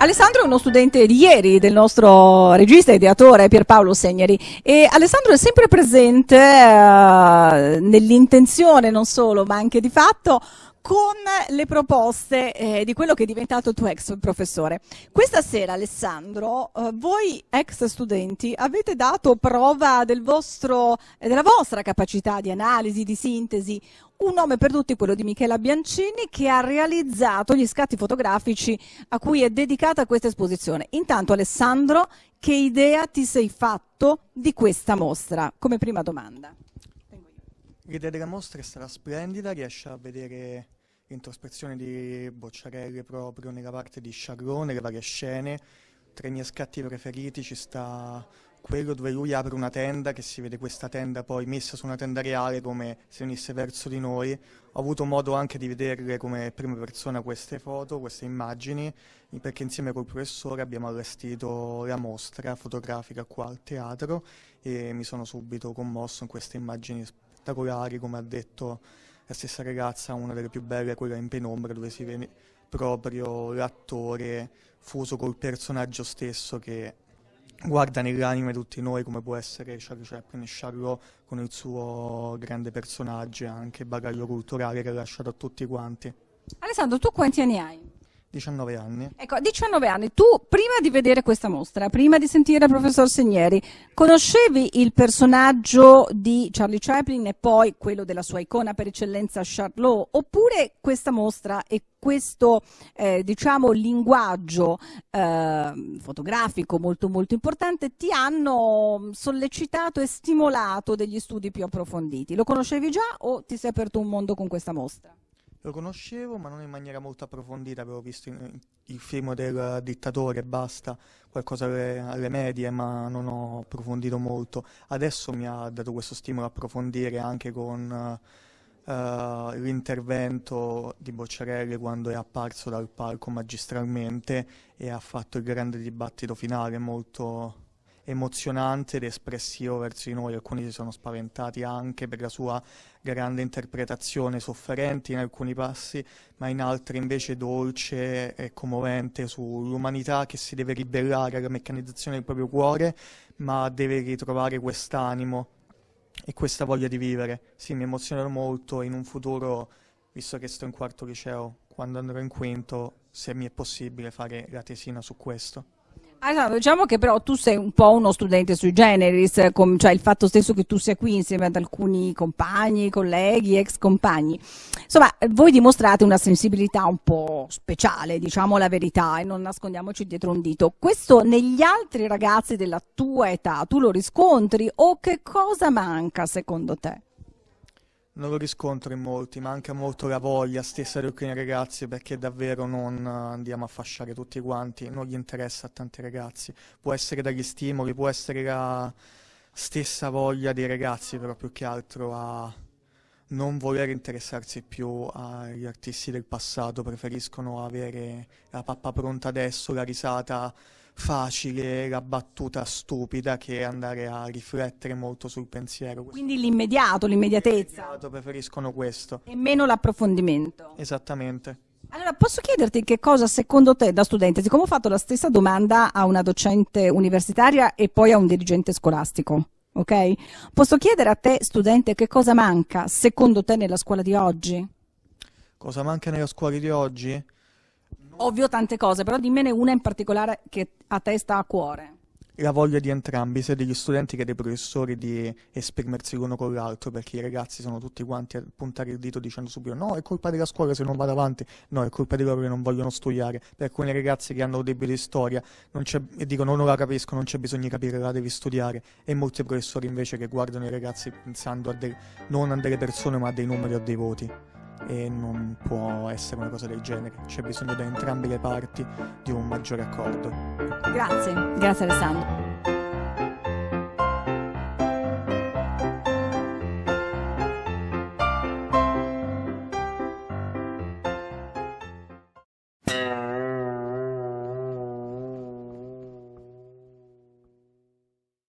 Alessandro è uno studente di ieri del nostro regista e ideatore Pierpaolo Segneri e Alessandro è sempre presente eh, nell'intenzione non solo ma anche di fatto con le proposte eh, di quello che è diventato il tuo ex professore. Questa sera, Alessandro, eh, voi ex studenti avete dato prova del vostro, eh, della vostra capacità di analisi, di sintesi. Un nome per tutti, quello di Michela Biancini, che ha realizzato gli scatti fotografici a cui è dedicata questa esposizione. Intanto, Alessandro, che idea ti sei fatto di questa mostra? Come prima domanda. L'idea della mostra è stata splendida, riesce a vedere l'introspezione di Bocciarelli proprio nella parte di Charlot, nelle varie scene. Tra i miei scatti preferiti ci sta quello dove lui apre una tenda, che si vede questa tenda poi messa su una tenda reale come se venisse verso di noi. Ho avuto modo anche di vederle come prima persona queste foto, queste immagini, perché insieme col professore abbiamo allestito la mostra fotografica qua al teatro e mi sono subito commosso in queste immagini splendide spettacolari, come ha detto la stessa ragazza, una delle più belle è quella in penombra dove si vede proprio l'attore fuso col personaggio stesso che guarda nell'anime tutti noi come può essere Charlie Chaplin e Charlot con il suo grande personaggio e anche bagaglio culturale che ha lasciato a tutti quanti. Alessandro, tu quanti anni hai? 19 anni. Ecco, a 19 anni, tu prima di vedere questa mostra, prima di sentire il professor Segneri, conoscevi il personaggio di Charlie Chaplin e poi quello della sua icona per eccellenza Charlot, oppure questa mostra e questo eh, diciamo, linguaggio eh, fotografico molto molto importante ti hanno mm, sollecitato e stimolato degli studi più approfonditi. Lo conoscevi già o ti sei aperto un mondo con questa mostra? Lo conoscevo, ma non in maniera molto approfondita, avevo visto il film del eh, dittatore e basta, qualcosa alle, alle, medie, ma non ho approfondito molto. Adesso mi ha dato questo stimolo a approfondire anche con uh, l'intervento di Bocciarelli quando è apparso dal palco magistralmente e ha fatto il grande dibattito finale molto emozionante ed espressivo verso di noi, alcuni si sono spaventati anche per la sua grande interpretazione, sofferente in alcuni passi, ma in altri invece dolce e commovente sull'umanità che si deve ribellare alla meccanizzazione del proprio cuore, ma deve ritrovare quest'animo e questa voglia di vivere. Sì, mi emozionerò molto in un futuro, visto che sto in quarto liceo, quando andrò in quinto, se mi è possibile fare la tesina su questo. Allora, ah, esatto, diciamo che però tu sei un po' uno studente sui generis, com, cioè il fatto stesso che tu sia qui insieme ad alcuni compagni, colleghi, ex compagni. Insomma, voi dimostrate una sensibilità un po' speciale, diciamo la verità, e non nascondiamoci dietro un dito. Questo negli altri ragazzi della tua età tu lo riscontri o che cosa manca secondo te? non lo riscontro in molti, manca molto la voglia stessa di alcuni ragazzi perché davvero non eh, andiamo a fasciare tutti quanti, non gli interessa a tanti ragazzi. Può essere dagli stimoli, può essere la stessa voglia dei ragazzi, però più che altro a non voler interessarsi più agli artisti del passato, preferiscono avere la pappa pronta adesso, la risata facile la battuta stupida che andare a riflettere molto sul pensiero. Quindi l'immediato, l'immediatezza. L'immediato preferiscono questo. E meno l'approfondimento. Esattamente. Allora, posso chiederti che cosa secondo te da studente, siccome ho fatto la stessa domanda a una docente universitaria e poi a un dirigente scolastico, ok? Posso chiedere a te, studente, che cosa manca secondo te nella scuola di oggi? Cosa manca nella scuola di oggi? ovvio tante cose, però dimmene una in particolare che a te sta a cuore. La voglia di entrambi, sia degli studenti che dei professori, di esprimersi l'uno con l'altro, perché i ragazzi sono tutti quanti a puntare il dito dicendo subito no, è colpa della scuola se non vado avanti, no, è colpa di loro che non vogliono studiare. Per alcuni ragazzi che hanno debito di storia e dicono non la capisco, non c'è bisogno di capire, la devi studiare. E molti professori invece che guardano i ragazzi pensando a non a delle persone ma a dei numeri o a dei voti e non può essere una cosa del genere, c'è bisogno da entrambe le parti di un maggiore accordo. Grazie, grazie Alessandro.